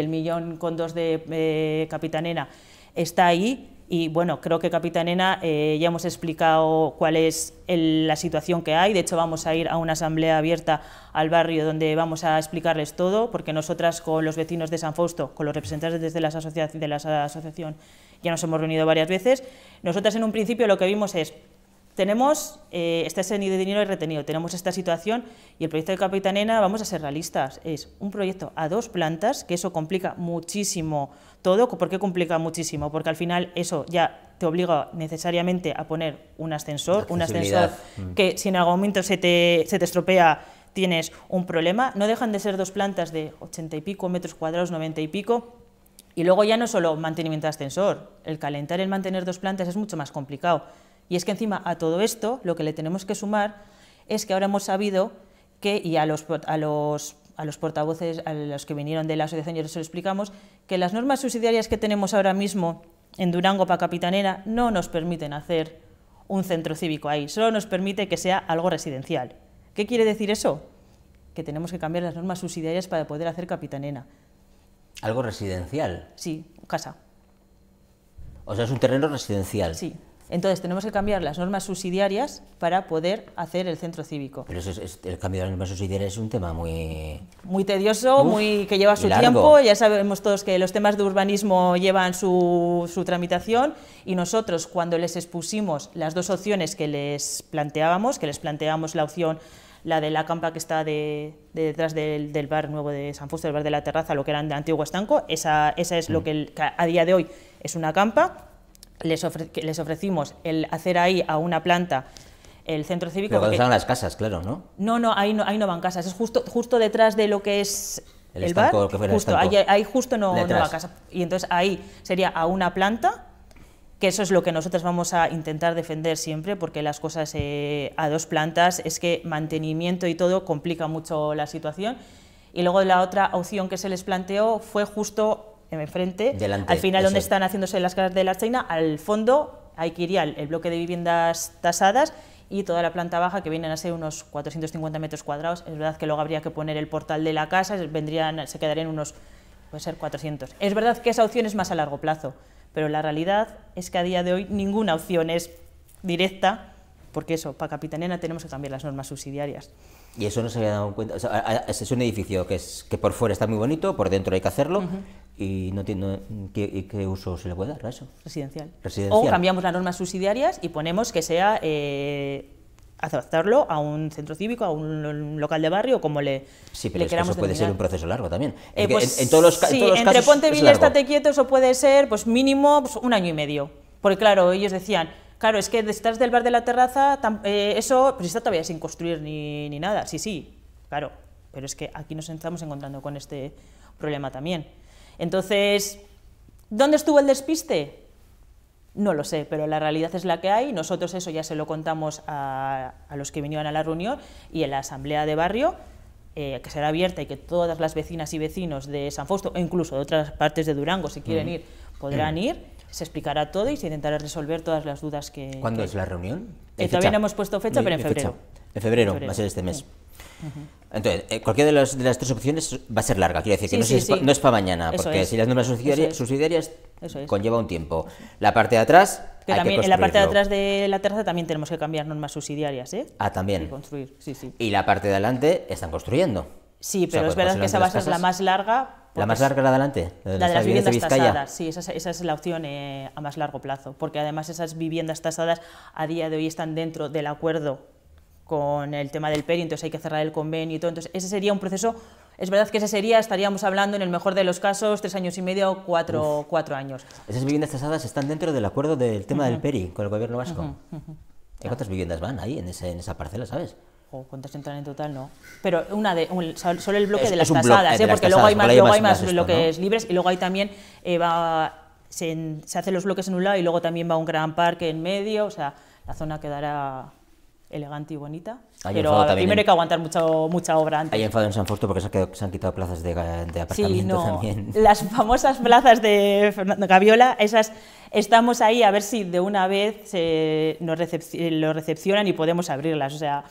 El millón con dos de eh, Capitanena está ahí y bueno, creo que Capitanena eh, ya hemos explicado cuál es la situación que hay. De hecho, vamos a ir a una asamblea abierta al barrio donde vamos a explicarles todo, porque nosotras con los vecinos de San Fausto, con los representantes desde las de la asociación, ya nos hemos reunido varias veces. Nosotras en un principio lo que vimos es tenemos eh, este sentido de dinero retenido, tenemos esta situación y el proyecto de Capitanena, vamos a ser realistas, es un proyecto a dos plantas, que eso complica muchísimo todo. ¿Por qué complica muchísimo? Porque al final eso ya te obliga necesariamente a poner un ascensor, un ascensor mm. que si en algún momento se te, estropea tienes un problema. No dejan de ser dos plantas de 80 y pico metros cuadrados, 90 y pico. Y luego ya no solo mantenimiento de ascensor, el calentar el mantener dos plantas es mucho más complicado. Y es que encima a todo esto lo que le tenemos que sumar es que ahora hemos sabido que, y a los, a los, a los portavoces, a los que vinieron de la asociación, ya les lo explicamos, que las normas subsidiarias que tenemos ahora mismo en Durango para Capitanera no nos permiten hacer un centro cívico ahí, solo nos permite que sea algo residencial. ¿Qué quiere decir eso? Que tenemos que cambiar las normas subsidiarias para poder hacer Capitanena. ¿Algo residencial? Sí, casa. O sea, es un terreno residencial. Sí. Entonces tenemos que cambiar las normas subsidiarias para poder hacer el centro cívico. Pero el cambio de las normas subsidiarias es un tema muy... Muy tedioso, muy que lleva su tiempo, ya sabemos todos que los temas de urbanismo llevan su, tramitación y nosotros cuando les expusimos las dos opciones que les planteábamos, que les planteábamos la opción la de la campa que está de, detrás del, bar nuevo de San Fusto, el bar de la terraza, lo que era de antiguo estanco, esa, esa es lo mm. que a día de hoy es una campa, les, ofrecimos el hacer ahí a una planta el centro cívico. Pero no las casas, claro, ¿no? No, no, ahí no, ahí no van casas. Es justo, justo detrás de lo que es el, el estanco, que fuera justo, el ahí, ahí, justo no, no va casa. Y entonces ahí sería a una planta, que eso es lo que nosotros vamos a intentar defender siempre, porque las cosas eh, a dos plantas es que mantenimiento y todo complica mucho la situación. Y luego la otra opción que se les planteó fue justo enfrente, Delante, al final donde están haciéndose las casas de la China... al fondo hay que ir el bloque de viviendas tasadas y toda la planta baja que vienen a ser unos 450 metros cuadrados. Es verdad que luego habría que poner el portal de la casa, vendrían, se quedarían unos, puede ser 400. Es verdad que esa opción es más a largo plazo, pero la realidad es que a día de hoy ninguna opción es directa, porque eso, para Capitanena tenemos que cambiar las normas subsidiarias. Y eso no se había dado cuenta. es un edificio que, es, que por fuera está muy bonito, por dentro hay que hacerlo, y no entiendo ¿qué, uso se le puede dar a eso. Residencial. O cambiamos las normas subsidiarias y ponemos que sea eh, adaptarlo a un centro cívico, a un local de barrio, como le, sí, pero Eso puede ser un proceso largo también. Eh, pues, en, todos los, en todos los entre casos Ponte estate quieto, eso puede ser pues mínimo pues, un año y medio. Porque claro, ellos decían, claro, es que detrás del bar de la terraza, eh, eso pues, está todavía sin construir ni, ni nada. Sí, sí, claro. Pero es que aquí nos estamos encontrando con este problema también. Entonces, ¿dónde estuvo el despiste? No lo sé, pero la realidad es la que hay. Nosotros eso ya se lo contamos a, los que vinieron a la reunión y en la asamblea de barrio, eh, que será abierta y que todas las vecinas y vecinos de San Fausto, e incluso de otras partes de Durango, si quieren ir, podrán ir. Se explicará todo y se intentará resolver todas las dudas que... ¿Cuándo es la reunión? Eh, todavía hemos puesto fecha, pero en febrero. En febrero, va a ser este mes. Entonces, eh, cualquiera de las, de las, tres opciones va a ser larga. Quiero decir que no, es, para mañana, porque si las normas subsidiarias, conlleva un tiempo. La parte de atrás. también, en la parte de atrás de la terraza también tenemos que cambiar normas subsidiarias. ¿eh? Ah, también. Y construir. Y la parte de adelante están construyendo. Sí, pero es pues verdad que esa va a ser la más larga. ¿La más larga la de adelante? La de, las viviendas, tasadas, sí, esa, es la opción eh, a más largo plazo, porque además esas viviendas tasadas a día de hoy están dentro del acuerdo con el tema del peri, entonces hay que cerrar el convenio y todo. Entonces, ese sería un proceso, es verdad que ese sería, estaríamos hablando en el mejor de los casos, tres años y medio o cuatro, años. Esas viviendas tasadas están dentro del acuerdo del tema del peri con el gobierno vasco. ¿Y ¿Cuántas viviendas van ahí en, en esa parcela, sabes? o cuántas entran en total, no. Pero una solo el bloque de las tasadas, ¿eh? porque luego hay más, hay más, bloques libres y luego hay también eh, va, se hacen los bloques en un lado y luego también va un gran parque en medio, o sea, la zona quedará elegante y bonita. pero primero hay que aguantar mucho, mucha obra antes. Hay enfado en Fausto porque se han, quitado plazas de, de aparcamiento sí, también. Las famosas plazas de Gaviola, esas estamos ahí a ver si de una vez nos lo recepcionan y podemos abrirlas. O sea,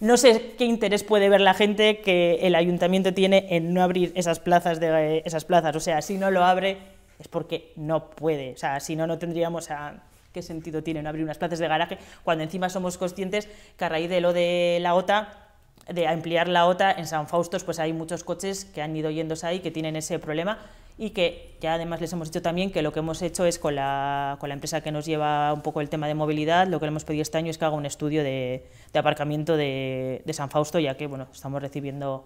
no sé qué interés puede ver la gente que el ayuntamiento tiene en no abrir esas plazas, de, esas plazas. O sea, si no lo abre es porque no puede. O sea, si no, no tendríamos a ¿Qué sentido tiene abrir unas plazas de garaje cuando encima somos conscientes que a raíz de lo de la OTA de ampliar la OTA en San Faustos, pues hay muchos coches que han ido yéndose ahí, que tienen ese problema y que ya además les hemos dicho también que lo que hemos hecho es con la, con la empresa que nos lleva un poco el tema de movilidad, lo que le hemos pedido este año es que haga un estudio de, de aparcamiento de, de San Fausto, ya que bueno, estamos recibiendo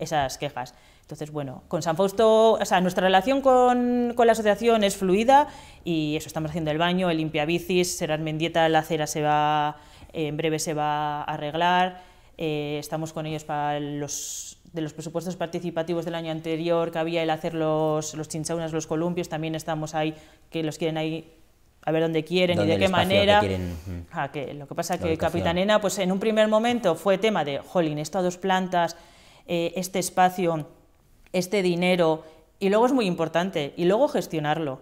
esas quejas. Entonces, bueno, con San Fausto, o sea, nuestra relación con, la asociación es fluida y eso, estamos haciendo el baño, el limpia bicis, Serán Mendieta, la acera se va, en breve se va a arreglar, eh, estamos con ellos para los de los presupuestos participativos del año anterior que había el hacer los, los chinchaunas, los columpios, también estamos ahí, que los quieren ahí a ver dónde quieren y de qué manera. Ah, lo que pasa es que Capitanena, pues en un primer momento fue tema de, jolín, esto a dos plantas, eh, este espacio, este dinero, y luego es muy importante, y luego gestionarlo,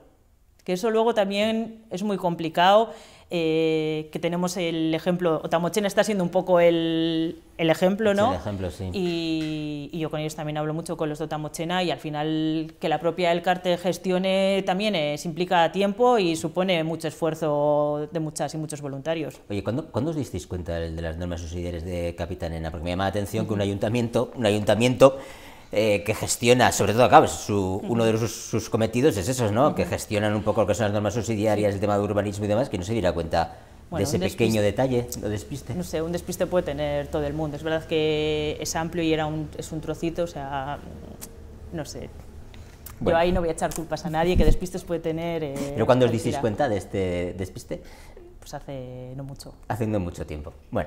que eso luego también es muy complicado eh, que tenemos el ejemplo, Otamochena está siendo un poco el, el ejemplo, ¿no? Sí, el ejemplo, sí. Y, yo con ellos también hablo mucho con los de Otamochena y al final que la propia El Carte gestione también es, implica tiempo y supone mucho esfuerzo de muchas y muchos voluntarios. Oye, ¿cuándo, os disteis cuenta de las normas subsidiarias de Capitanena? Porque me llama la atención que un ayuntamiento, un ayuntamiento eh, que gestiona, sobre todo, claro, uno de sus, cometidos es esos, ¿no? Que gestionan un poco lo que son las normas subsidiarias, el tema de urbanismo y demás, que no se diera cuenta de ese pequeño detalle, lo despiste. No sé, un despiste puede tener todo el mundo. Es verdad que es amplio y era un, es un trocito, o sea, no sé. Yo ahí no voy a echar culpas a nadie, que despistes puede tener... Eh, ¿Pero cuándo os disteis cuenta de este despiste? Pues hace no mucho. Hace no mucho tiempo. Bueno,